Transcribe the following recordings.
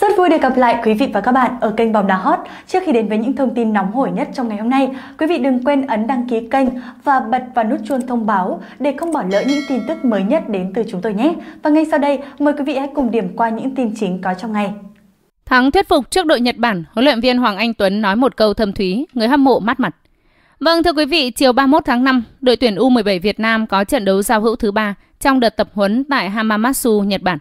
Rất vui được gặp lại quý vị và các bạn ở kênh Bóng Đá Hot. Trước khi đến với những thông tin nóng hổi nhất trong ngày hôm nay, quý vị đừng quên ấn đăng ký kênh và bật vào nút chuông thông báo để không bỏ lỡ những tin tức mới nhất đến từ chúng tôi nhé. Và ngay sau đây, mời quý vị hãy cùng điểm qua những tin chính có trong ngày. Thắng thuyết phục trước đội Nhật Bản, huấn luyện viên Hoàng Anh Tuấn nói một câu thâm thúy, người hâm mộ mát mặt. Vâng thưa quý vị, chiều 31 tháng 5, đội tuyển U17 Việt Nam có trận đấu giao hữu thứ ba trong đợt tập huấn tại Hamamatsu, Nhật Bản.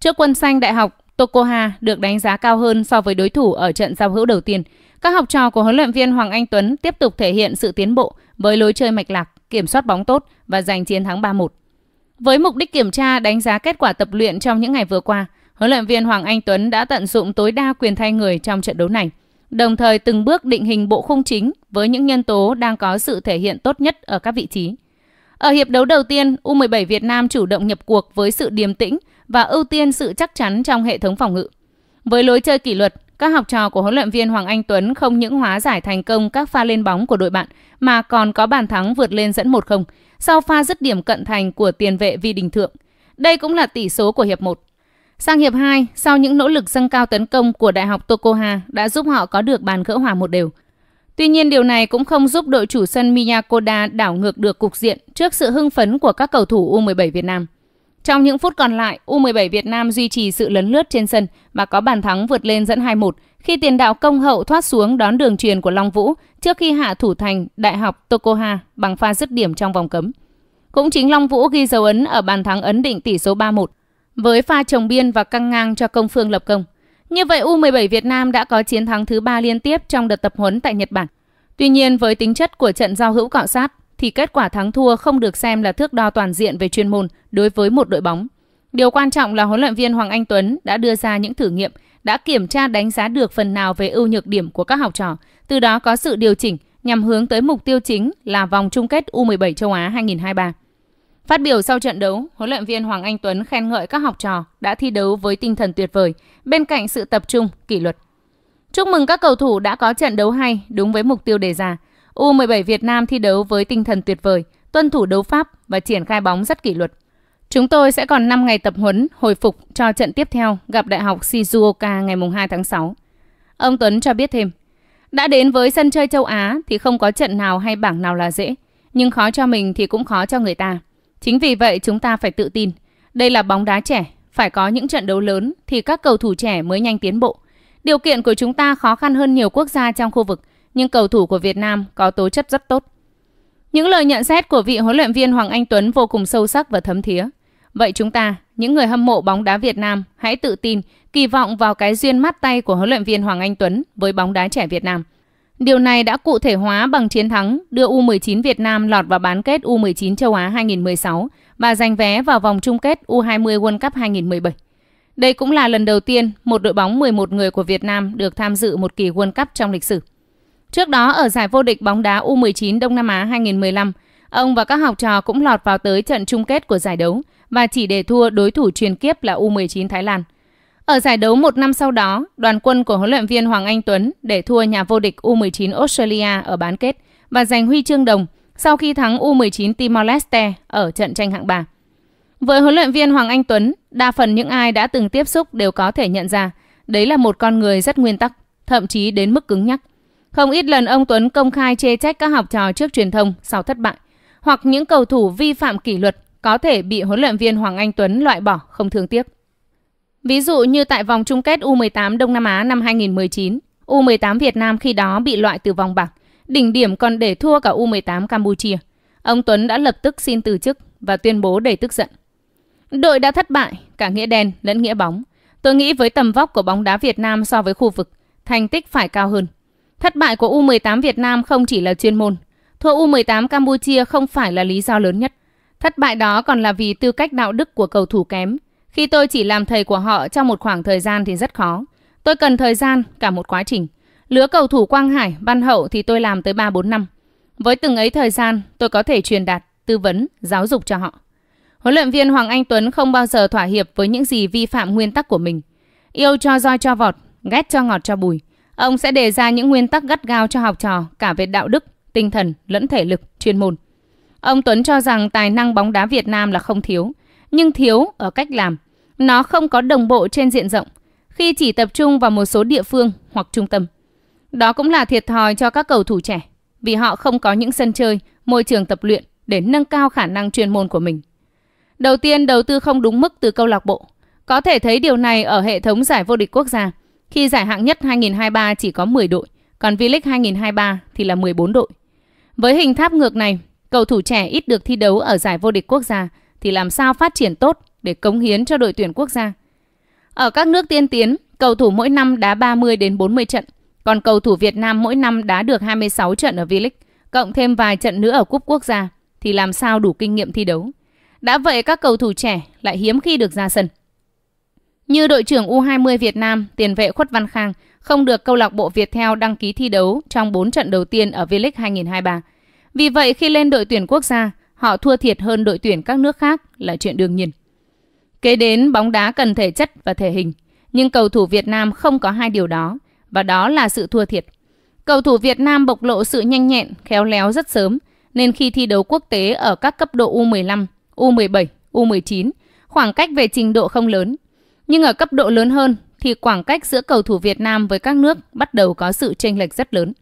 Trước quân xanh đại học Tokoha được đánh giá cao hơn so với đối thủ ở trận giao hữu đầu tiên. Các học trò của huấn luyện viên Hoàng Anh Tuấn tiếp tục thể hiện sự tiến bộ với lối chơi mạch lạc, kiểm soát bóng tốt và giành chiến thắng 3-1. Với mục đích kiểm tra đánh giá kết quả tập luyện trong những ngày vừa qua, huấn luyện viên Hoàng Anh Tuấn đã tận dụng tối đa quyền thay người trong trận đấu này, đồng thời từng bước định hình bộ khung chính với những nhân tố đang có sự thể hiện tốt nhất ở các vị trí. Ở hiệp đấu đầu tiên, U17 Việt Nam chủ động nhập cuộc với sự điềm tĩnh và ưu tiên sự chắc chắn trong hệ thống phòng ngự. Với lối chơi kỷ luật, các học trò của huấn luyện viên Hoàng Anh Tuấn không những hóa giải thành công các pha lên bóng của đội bạn mà còn có bàn thắng vượt lên dẫn 1-0 sau pha dứt điểm cận thành của tiền vệ Vi Đình Thượng. Đây cũng là tỷ số của hiệp 1. Sang hiệp 2, sau những nỗ lực dâng cao tấn công của Đại học Tokoha đã giúp họ có được bàn gỡ hòa một đều. Tuy nhiên điều này cũng không giúp đội chủ sân Miyakoda đảo ngược được cục diện trước sự hưng phấn của các cầu thủ U17 Việt Nam. Trong những phút còn lại, U17 Việt Nam duy trì sự lấn lướt trên sân và có bàn thắng vượt lên dẫn 2-1 khi tiền đạo công hậu thoát xuống đón đường truyền của Long Vũ trước khi hạ thủ thành Đại học Tokoha bằng pha dứt điểm trong vòng cấm. Cũng chính Long Vũ ghi dấu ấn ở bàn thắng ấn định tỷ số 3-1 với pha trồng biên và căng ngang cho công phương lập công. Như vậy U17 Việt Nam đã có chiến thắng thứ 3 liên tiếp trong đợt tập huấn tại Nhật Bản. Tuy nhiên với tính chất của trận giao hữu cọ sát thì kết quả thắng thua không được xem là thước đo toàn diện về chuyên môn đối với một đội bóng. Điều quan trọng là huấn luyện viên Hoàng Anh Tuấn đã đưa ra những thử nghiệm, đã kiểm tra đánh giá được phần nào về ưu nhược điểm của các học trò, từ đó có sự điều chỉnh nhằm hướng tới mục tiêu chính là vòng chung kết U17 châu Á 2023. Phát biểu sau trận đấu, huấn luyện viên Hoàng Anh Tuấn khen ngợi các học trò đã thi đấu với tinh thần tuyệt vời, bên cạnh sự tập trung, kỷ luật. Chúc mừng các cầu thủ đã có trận đấu hay đúng với mục tiêu đề ra. U17 Việt Nam thi đấu với tinh thần tuyệt vời, tuân thủ đấu pháp và triển khai bóng rất kỷ luật. Chúng tôi sẽ còn 5 ngày tập huấn hồi phục cho trận tiếp theo gặp Đại học Shizuoka ngày 2 tháng 6. Ông Tuấn cho biết thêm, đã đến với sân chơi châu Á thì không có trận nào hay bảng nào là dễ, nhưng khó cho mình thì cũng khó cho người ta. Chính vì vậy chúng ta phải tự tin. Đây là bóng đá trẻ, phải có những trận đấu lớn thì các cầu thủ trẻ mới nhanh tiến bộ. Điều kiện của chúng ta khó khăn hơn nhiều quốc gia trong khu vực, nhưng cầu thủ của Việt Nam có tố chất rất tốt. Những lời nhận xét của vị huấn luyện viên Hoàng Anh Tuấn vô cùng sâu sắc và thấm thía. Vậy chúng ta, những người hâm mộ bóng đá Việt Nam, hãy tự tin, kỳ vọng vào cái duyên mắt tay của huấn luyện viên Hoàng Anh Tuấn với bóng đá trẻ Việt Nam. Điều này đã cụ thể hóa bằng chiến thắng đưa U19 Việt Nam lọt vào bán kết U19 châu Á 2016 và giành vé vào vòng chung kết U20 World Cup 2017. Đây cũng là lần đầu tiên một đội bóng 11 người của Việt Nam được tham dự một kỳ World Cup trong lịch sử. Trước đó ở giải vô địch bóng đá U19 Đông Nam Á 2015, ông và các học trò cũng lọt vào tới trận chung kết của giải đấu và chỉ để thua đối thủ truyền kiếp là U19 Thái Lan – ở giải đấu một năm sau đó, đoàn quân của huấn luyện viên Hoàng Anh Tuấn để thua nhà vô địch U19 Australia ở bán kết và giành huy chương đồng sau khi thắng U19 Timor-Leste ở trận tranh hạng bảng. Với huấn luyện viên Hoàng Anh Tuấn, đa phần những ai đã từng tiếp xúc đều có thể nhận ra đấy là một con người rất nguyên tắc, thậm chí đến mức cứng nhắc. Không ít lần ông Tuấn công khai chê trách các học trò trước truyền thông sau thất bại, hoặc những cầu thủ vi phạm kỷ luật có thể bị huấn luyện viên Hoàng Anh Tuấn loại bỏ không thương tiếc. Ví dụ như tại vòng chung kết U18 Đông Nam Á năm 2019, U18 Việt Nam khi đó bị loại từ vòng bảng, đỉnh điểm còn để thua cả U18 Campuchia. Ông Tuấn đã lập tức xin từ chức và tuyên bố đầy tức giận. Đội đã thất bại, cả nghĩa đen lẫn nghĩa bóng. Tôi nghĩ với tầm vóc của bóng đá Việt Nam so với khu vực, thành tích phải cao hơn. Thất bại của U18 Việt Nam không chỉ là chuyên môn. Thua U18 Campuchia không phải là lý do lớn nhất. Thất bại đó còn là vì tư cách đạo đức của cầu thủ kém, khi tôi chỉ làm thầy của họ trong một khoảng thời gian thì rất khó. Tôi cần thời gian, cả một quá trình. Lứa cầu thủ Quang Hải, Văn Hậu thì tôi làm tới 3-4 năm. Với từng ấy thời gian, tôi có thể truyền đạt, tư vấn, giáo dục cho họ. Huấn luyện viên Hoàng Anh Tuấn không bao giờ thỏa hiệp với những gì vi phạm nguyên tắc của mình. Yêu cho roi cho vọt, ghét cho ngọt cho bùi. Ông sẽ đề ra những nguyên tắc gắt gao cho học trò cả về đạo đức, tinh thần lẫn thể lực, chuyên môn. Ông Tuấn cho rằng tài năng bóng đá Việt Nam là không thiếu, nhưng thiếu ở cách làm. Nó không có đồng bộ trên diện rộng khi chỉ tập trung vào một số địa phương hoặc trung tâm. Đó cũng là thiệt thòi cho các cầu thủ trẻ vì họ không có những sân chơi, môi trường tập luyện để nâng cao khả năng chuyên môn của mình. Đầu tiên, đầu tư không đúng mức từ câu lạc bộ. Có thể thấy điều này ở hệ thống giải vô địch quốc gia, khi giải hạng nhất 2023 chỉ có 10 đội, còn V-League 2023 thì là 14 đội. Với hình tháp ngược này, cầu thủ trẻ ít được thi đấu ở giải vô địch quốc gia thì làm sao phát triển tốt để cống hiến cho đội tuyển quốc gia. Ở các nước tiên tiến, cầu thủ mỗi năm đá 30 đến 40 trận, còn cầu thủ Việt Nam mỗi năm đá được 26 trận ở V-League, cộng thêm vài trận nữa ở cúp quốc gia thì làm sao đủ kinh nghiệm thi đấu. Đã vậy các cầu thủ trẻ lại hiếm khi được ra sân. Như đội trưởng U20 Việt Nam, tiền vệ Khuất Văn Khang không được câu lạc bộ Việt Theo đăng ký thi đấu trong 4 trận đầu tiên ở V-League 2023. Vì vậy khi lên đội tuyển quốc gia, Họ thua thiệt hơn đội tuyển các nước khác là chuyện đương nhiên. Kế đến bóng đá cần thể chất và thể hình, nhưng cầu thủ Việt Nam không có hai điều đó và đó là sự thua thiệt. Cầu thủ Việt Nam bộc lộ sự nhanh nhẹn, khéo léo rất sớm nên khi thi đấu quốc tế ở các cấp độ U15, U17, U19, khoảng cách về trình độ không lớn. Nhưng ở cấp độ lớn hơn thì khoảng cách giữa cầu thủ Việt Nam với các nước bắt đầu có sự chênh lệch rất lớn.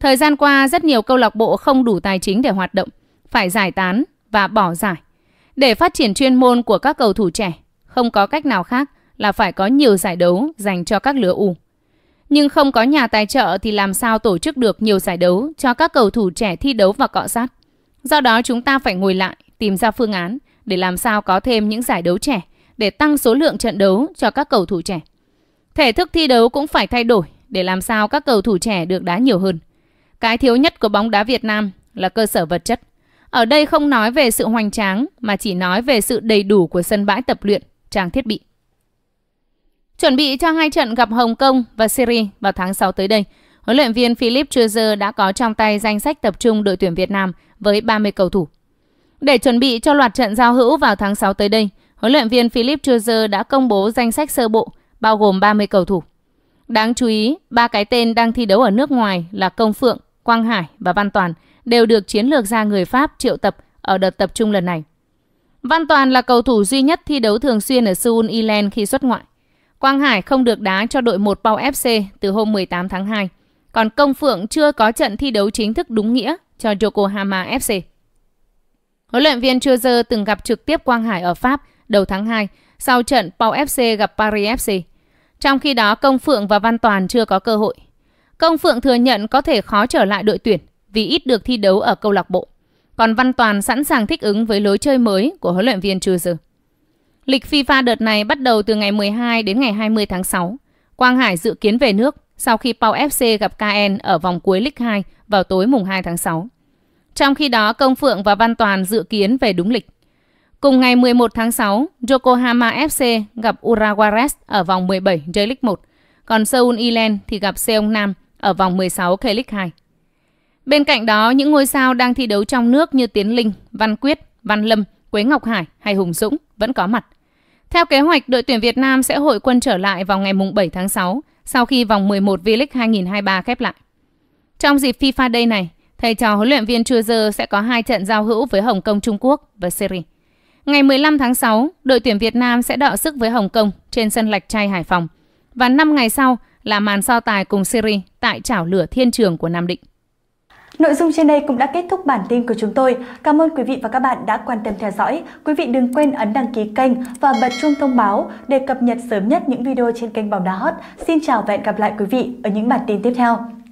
Thời gian qua, rất nhiều câu lạc bộ không đủ tài chính để hoạt động – phải giải tán và bỏ giải. Để phát triển chuyên môn của các cầu thủ trẻ, không có cách nào khác là phải có nhiều giải đấu dành cho các lứa U. Nhưng không có nhà tài trợ thì làm sao tổ chức được nhiều giải đấu cho các cầu thủ trẻ thi đấu và cọ sát. Do đó chúng ta phải ngồi lại, tìm ra phương án để làm sao có thêm những giải đấu trẻ để tăng số lượng trận đấu cho các cầu thủ trẻ. Thể thức thi đấu cũng phải thay đổi để làm sao các cầu thủ trẻ được đá nhiều hơn. Cái thiếu nhất của bóng đá Việt Nam là cơ sở vật chất. Ở đây không nói về sự hoành tráng mà chỉ nói về sự đầy đủ của sân bãi tập luyện, trang thiết bị. Chuẩn bị cho hai trận gặp Hồng Kông và Syria vào tháng 6 tới đây, huấn luyện viên Philip Chuzer đã có trong tay danh sách tập trung đội tuyển Việt Nam với 30 cầu thủ. Để chuẩn bị cho loạt trận giao hữu vào tháng 6 tới đây, huấn luyện viên Philip Chuzer đã công bố danh sách sơ bộ bao gồm 30 cầu thủ. Đáng chú ý, ba cái tên đang thi đấu ở nước ngoài là Công Phượng, Quang Hải và Văn Toàn – đều được chiến lược gia người Pháp triệu tập ở đợt tập trung lần này. Văn Toàn là cầu thủ duy nhất thi đấu thường xuyên ở Seoul, Ireland khi xuất ngoại. Quang Hải không được đá cho đội 1 Pau FC từ hôm 18 tháng 2, còn Công Phượng chưa có trận thi đấu chính thức đúng nghĩa cho Yokohama FC. Huấn luyện viên Chua từng gặp trực tiếp Quang Hải ở Pháp đầu tháng 2 sau trận Pau FC gặp Paris FC. Trong khi đó, Công Phượng và Văn Toàn chưa có cơ hội. Công Phượng thừa nhận có thể khó trở lại đội tuyển, vì ít được thi đấu ở câu lạc bộ. Còn Văn Toàn sẵn sàng thích ứng với lối chơi mới của huấn luyện viên Trư Dư. Lịch FIFA đợt này bắt đầu từ ngày 12 đến ngày 20 tháng 6. Quang Hải dự kiến về nước sau khi Pau FC gặp KN ở vòng cuối League 2 vào tối mùng 2 tháng 6. Trong khi đó, Công Phượng và Văn Toàn dự kiến về đúng lịch. Cùng ngày 11 tháng 6, Yokohama FC gặp Urawares ở vòng 17 J-League 1, còn Seoul Ilen thì gặp Seong Nam ở vòng 16 K-League 2. Bên cạnh đó, những ngôi sao đang thi đấu trong nước như Tiến Linh, Văn Quyết, Văn Lâm, Quế Ngọc Hải hay Hùng Dũng vẫn có mặt. Theo kế hoạch, đội tuyển Việt Nam sẽ hội quân trở lại vào ngày 7 tháng 6 sau khi vòng 11 V-League 2023 khép lại. Trong dịp FIFA Day này, thầy trò huấn luyện viên Chua sẽ có hai trận giao hữu với Hồng Kông Trung Quốc và Syria. Ngày 15 tháng 6, đội tuyển Việt Nam sẽ đọ sức với Hồng Kông trên sân Lạch chay Hải Phòng. Và 5 ngày sau là màn so tài cùng Syria tại chảo lửa thiên trường của Nam Định. Nội dung trên đây cũng đã kết thúc bản tin của chúng tôi. Cảm ơn quý vị và các bạn đã quan tâm theo dõi. Quý vị đừng quên ấn đăng ký kênh và bật chuông thông báo để cập nhật sớm nhất những video trên kênh Bóng Đá Hot. Xin chào và hẹn gặp lại quý vị ở những bản tin tiếp theo.